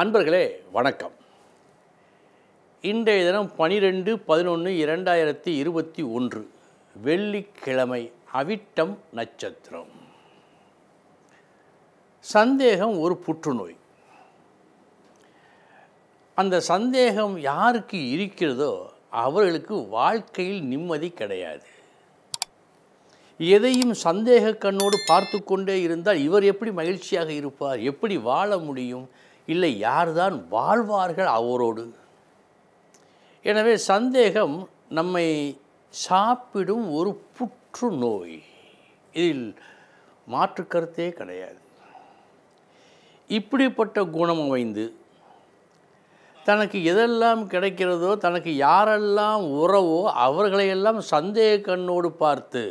அன்பர்களே வணக்கம் இன்றைய தினம் பனிரெண்டு பதினொன்று இரண்டாயிரத்தி இருபத்தி ஒன்று வெள்ளிக்கிழமை அவிட்டம் நட்சத்திரம் சந்தேகம் ஒரு புற்றுநோய் அந்த சந்தேகம் யாருக்கு இருக்கிறதோ அவர்களுக்கு வாழ்க்கையில் நிம்மதி கிடையாது எதையும் சந்தேக கண்ணோடு பார்த்து கொண்டே இருந்தால் இவர் எப்படி மகிழ்ச்சியாக இருப்பார் எப்படி வாழ முடியும் இல்லை யார்தான் வாழ்வார்கள் அவரோடு எனவே சந்தேகம் நம்மை சாப்பிடும் ஒரு புற்றுநோய் இதில் மாற்றுக்கருத்தே கருத்தே கிடையாது இப்படிப்பட்ட குணம் அமைந்து தனக்கு எதெல்லாம் கிடைக்கிறதோ தனக்கு யாரெல்லாம் உறவோ அவர்களையெல்லாம் சந்தேக கண்ணோடு பார்த்து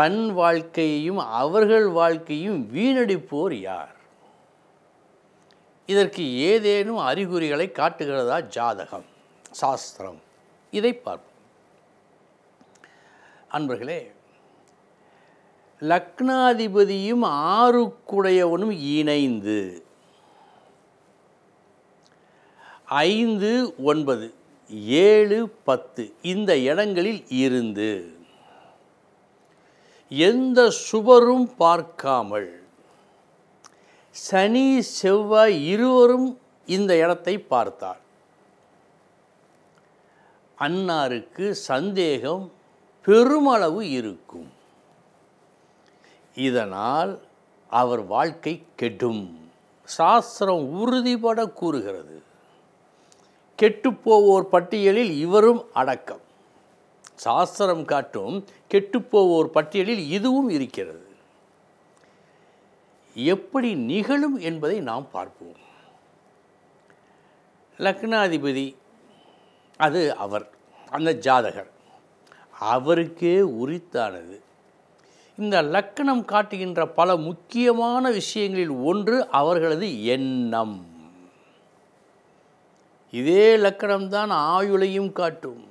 தன் வாழ்க்கையையும் அவர்கள் வாழ்க்கையும் வீணடிப்போர் யார் இதற்கு ஏதேனும் அறிகுறிகளை காட்டுகிறதா ஜாதகம் சாஸ்திரம் இதை பார்ப்போம் அன்பர்களே லக்னாதிபதியும் ஆறுக்குடையவனும் இணைந்து ஐந்து ஒன்பது ஏழு பத்து இந்த இடங்களில் இருந்து எந்த சுவரும் பார்க்காமல் சனி செவ்வாய் இருவரும் இந்த இடத்தை பார்த்தார் அன்னாருக்கு சந்தேகம் பெருமளவு இருக்கும் இதனால் அவர் வாழ்க்கை கெடும் சாஸ்திரம் உறுதிபட கூறுகிறது கெட்டுப்போவோர் பட்டியலில் இவரும் அடக்கம் சாஸ்திரம் காட்டும் கெட்டுப்போவோர் பட்டியலில் இதுவும் இருக்கிறது எப்படி நிகழும் என்பதை நாம் பார்ப்போம் லக்னாதிபதி அது அவர் அந்த ஜாதகர் அவருக்கே உரித்தானது இந்த லக்கணம் காட்டுகின்ற பல முக்கியமான விஷயங்களில் ஒன்று அவர்களது எண்ணம் இதே லக்கணம்தான் ஆயுளையும் காட்டும்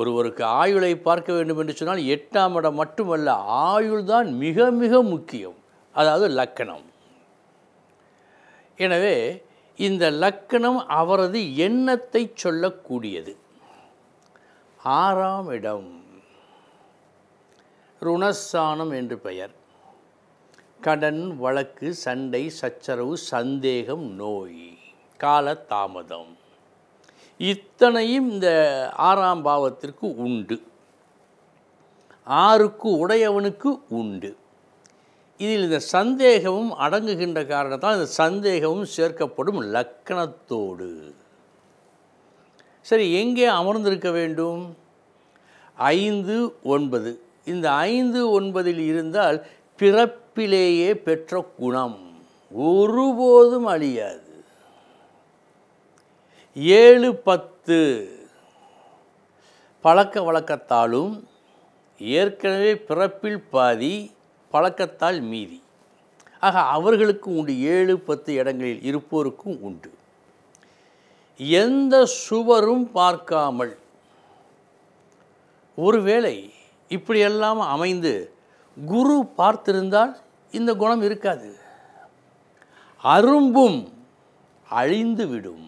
ஒருவருக்கு ஆயுளை பார்க்க வேண்டும் என்று சொன்னால் எட்டாம் இடம் மட்டுமல்ல ஆயுள் தான் மிக மிக முக்கியம் அதாவது லக்கணம் எனவே இந்த லக்கணம் அவரது எண்ணத்தை சொல்லக்கூடியது ஆறாம் இடம் ருணஸ்தானம் என்று பெயர் கடன் வழக்கு சண்டை சச்சரவு சந்தேகம் நோய் கால தாமதம் இத்தனையும் இந்த ஆறாம் பாவத்திற்கு உண்டு ஆறுக்கு உடையவனுக்கு உண்டு இதில் இந்த சந்தேகமும் அடங்குகின்ற காரணத்தால் இந்த சந்தேகமும் சேர்க்கப்படும் லக்கணத்தோடு சரி எங்கே அமர்ந்திருக்க வேண்டும் ஐந்து ஒன்பது இந்த ஐந்து ஒன்பதில் இருந்தால் பிறப்பிலேயே பெற்ற குணம் ஒருபோதும் அழியாது ஏழு பத்து பழக்க வழக்கத்தாலும் ஏற்கனவே பிறப்பில் பாதி பழக்கத்தால் மீதி ஆக அவர்களுக்கு உண்டு ஏழு பத்து இடங்களில் இருப்போருக்கும் உண்டு எந்த சுவரும் பார்க்காமல் ஒருவேளை இப்படியெல்லாம் அமைந்து குரு பார்த்திருந்தால் இந்த குணம் இருக்காது அரும்பும் அழிந்துவிடும்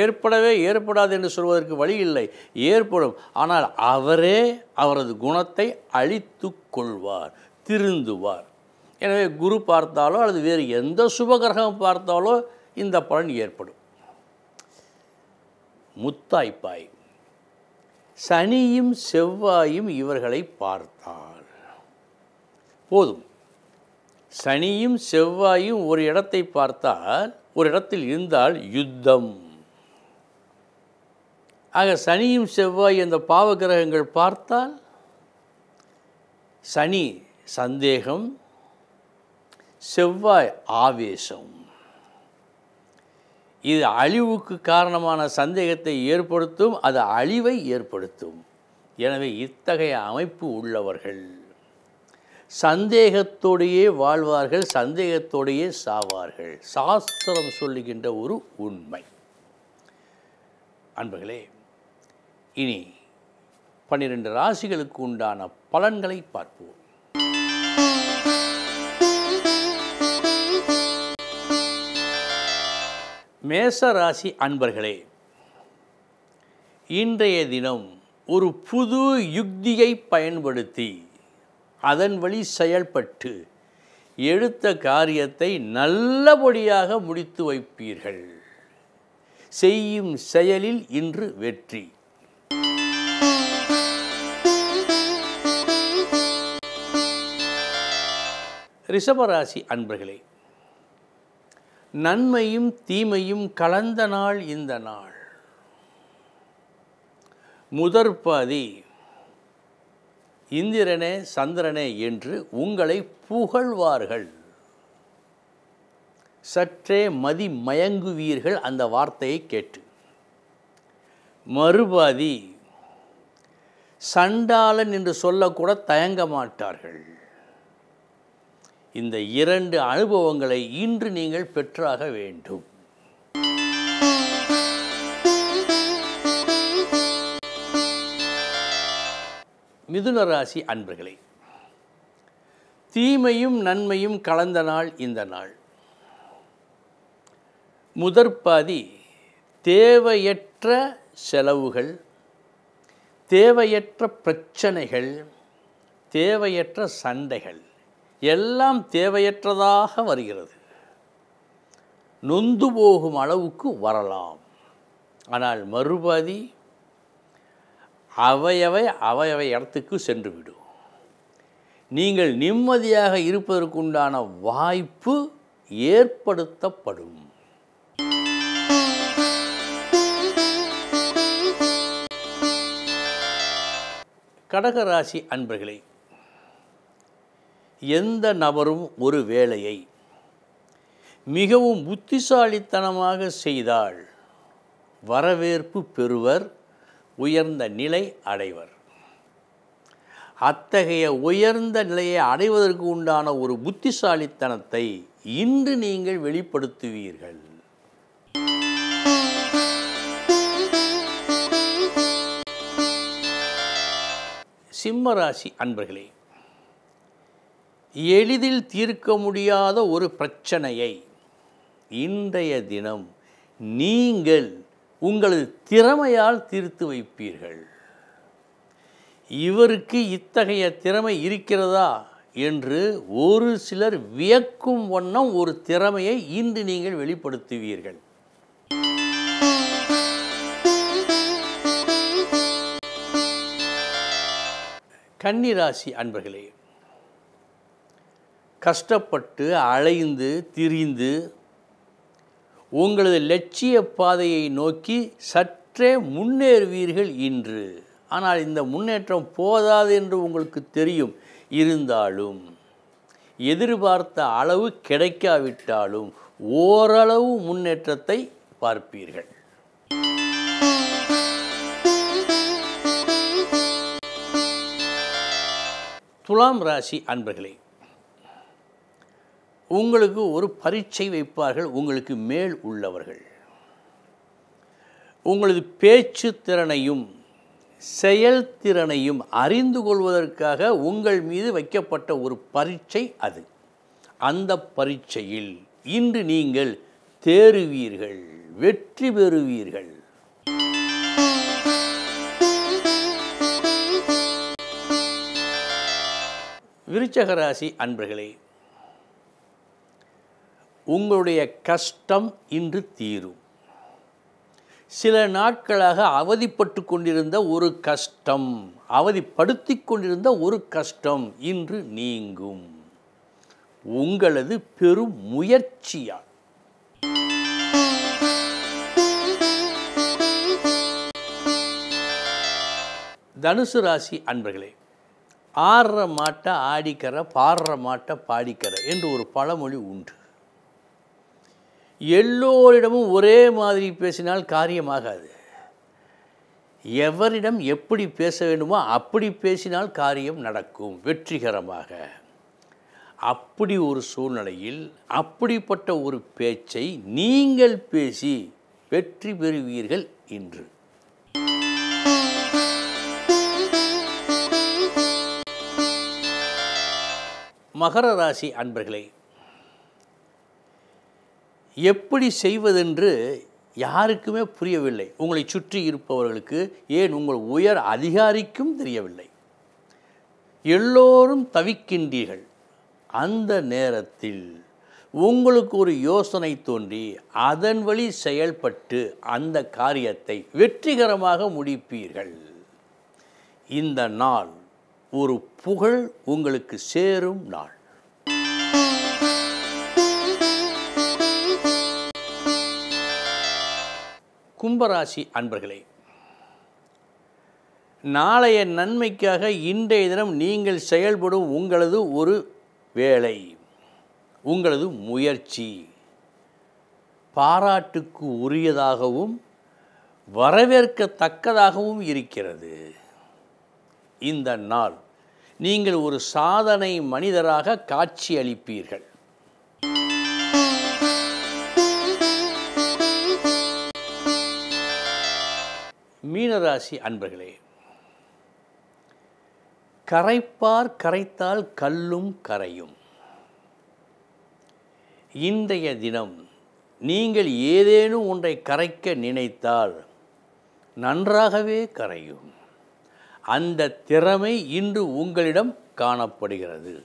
ஏற்படவே ஏற்படாது என்று சொல்வதற்கு வழி இல்லை ஏற்படும் ஆனால் அவரே அவரது குணத்தை அழித்து கொள்வார் திருந்துவார் எனவே குரு பார்த்தாலோ அல்லது வேறு எந்த சுபகிரகம் பார்த்தாலோ இந்த பலன் ஏற்படும் முத்தாய்ப்பாய் சனியும் செவ்வாயும் இவர்களை பார்த்தார் போதும் சனியும் செவ்வாயும் ஒரு இடத்தை பார்த்தால் ஒரு இடத்தில் இருந்தால் யுத்தம் ஆக சனியும் செவ்வாய் அந்த பாவகிரகங்கள் பார்த்தால் சனி சந்தேகம் செவ்வாய் ஆவேசம் இது அழிவுக்கு காரணமான சந்தேகத்தை ஏற்படுத்தும் அது அழிவை ஏற்படுத்தும் எனவே இத்தகைய அமைப்பு உள்ளவர்கள் சந்தேகத்தோடையே வாழ்வார்கள் சந்தேகத்தோடையே சாவார்கள் சாஸ்திரம் சொல்லுகின்ற ஒரு உண்மை அன்பர்களே இனி பன்னிரண்டு ராசிகளுக்கு உண்டான பலன்களை பார்ப்போம் மேச ராசி அன்பர்களே இன்றைய தினம் ஒரு புது யுக்தியை பயன்படுத்தி அதன் வழி செயல்பட்டு எடுத்த காரியத்தை நல்லபடியாக முடித்து வைப்பீர்கள் செய்யும் செயலில் இன்று வெற்றி ரிஷபராசி அன்பர்களே நன்மையும் தீமையும் கலந்த நாள் இந்த நாள் முதற்பாதி இந்திரனே சந்திரனே என்று உங்களை புகழ்வார்கள் சற்றே மதி மயங்குவீர்கள் அந்த வார்த்தையை கேட்டு மறுபாதி சண்டாளன் என்று சொல்லக்கூட தயங்க மாட்டார்கள் இந்த இரண்டு அனுபவங்களை இன்று நீங்கள் பெற்றாக வேண்டும் மிதுனராசி அன்பர்களே தீமையும் நன்மையும் கலந்த நாள் இந்த நாள் முதற்பாதி தேவையற்ற செலவுகள் தேவையற்ற பிரச்சனைகள் தேவையற்ற சண்டைகள் எல்லாம் தேவையற்றதாக வருகிறது நொந்து போகும் அளவுக்கு வரலாம் ஆனால் மறுபதி அவையவை அவையவை இடத்துக்கு சென்றுவிடும் நீங்கள் நிம்மதியாக இருப்பதற்குண்டான வாய்ப்பு ஏற்படுத்தப்படும் கடகராசி அன்பர்களை எந்த நபரும் ஒரு வேலையை மிகவும் புத்திசாலித்தனமாக செய்தால் வரவேற்பு பெறுவர் உயர்ந்த நிலை அடைவர் அத்தகைய உயர்ந்த நிலையை அடைவதற்கு உண்டான ஒரு புத்திசாலித்தனத்தை இன்று நீங்கள் வெளிப்படுத்துவீர்கள் சிம்மராசி அன்பர்களே எளிதில் தீர்க்க முடியாத ஒரு பிரச்சனையை இன்றைய தினம் நீங்கள் உங்களது திறமையால் தீர்த்து வைப்பீர்கள் இவருக்கு இத்தகைய திறமை இருக்கிறதா என்று ஒரு சிலர் வியக்கும் வண்ணம் ஒரு திறமையை இன்று நீங்கள் வெளிப்படுத்துவீர்கள் கன்னிராசி அன்பர்களே கஷ்டப்பட்டு அலைந்து திரிந்து உங்களது லட்சிய பாதையை நோக்கி சற்றே முன்னேறுவீர்கள் இன்று ஆனால் இந்த முன்னேற்றம் போதாது என்று உங்களுக்கு தெரியும் இருந்தாலும் எதிர்பார்த்த அளவு கிடைக்காவிட்டாலும் ஓரளவு முன்னேற்றத்தை பார்ப்பீர்கள் துலாம் ராசி அன்பர்களே உங்களுக்கு ஒரு பரீட்சை வைப்பார்கள் உங்களுக்கு மேல் உள்ளவர்கள் உங்களது பேச்சு திறனையும் செயல்திறனையும் அறிந்து கொள்வதற்காக உங்கள் மீது வைக்கப்பட்ட ஒரு பரீட்சை அது அந்த பரீட்சையில் இன்று நீங்கள் தேறுவீர்கள் வெற்றி பெறுவீர்கள் விருச்சகராசி அன்பர்களே உங்களுடைய கஷ்டம் இன்று தீரும் சில நாட்களாக அவதிப்பட்டு கொண்டிருந்த ஒரு கஷ்டம் அவதிப்படுத்தி கொண்டிருந்த ஒரு கஷ்டம் இன்று நீங்கும் உங்களது பெரும் முயற்சியால் தனுசு ராசி அன்பர்களே ஆடுற மாட்ட ஆடிக்கிற பாடுற மாட்ட பாடிக்கிற என்று ஒரு பழமொழி உண்டு எல்லோரிடமும் ஒரே மாதிரி பேசினால் காரியமாகாது எவரிடம் எப்படி பேச வேண்டுமோ அப்படி பேசினால் காரியம் நடக்கும் வெற்றிகரமாக அப்படி ஒரு சூழ்நிலையில் அப்படிப்பட்ட ஒரு பேச்சை நீங்கள் பேசி வெற்றி பெறுவீர்கள் இன்று மகர ராசி அன்பர்களை எப்படி செய்வதென்று யாருக்குமே புரியவில்லை உங்களை சுற்றி இருப்பவர்களுக்கு ஏன் உங்கள் உயர் அதிகாரிக்கும் தெரியவில்லை எல்லோரும் தவிக்கின்றீர்கள் அந்த நேரத்தில் உங்களுக்கு ஒரு யோசனை தோன்றி அதன் வழி செயல்பட்டு அந்த காரியத்தை வெற்றிகரமாக முடிப்பீர்கள் இந்த நாள் ஒரு புகழ் உங்களுக்கு சேரும் நாள் கும்பராசி அன்பர்களே நாளைய நன்மைக்காக இன்றைய தினம் நீங்கள் செயல்படும் உங்களது ஒரு வேலை உங்களது முயற்சி பாராட்டுக்கு உரியதாகவும் வரவேற்கத்தக்கதாகவும் இருக்கிறது இந்த நாள் நீங்கள் ஒரு சாதனை மனிதராக காட்சியளிப்பீர்கள் மீனராசி அன்பர்களே கரைப்பார் கரைத்தால் கல்லும் கரையும் இன்றைய தினம் நீங்கள் ஏதேனும் ஒன்றை கரைக்க நினைத்தால் நன்றாகவே கரையும் அந்த திறமை இன்று உங்களிடம் காணப்படுகிறது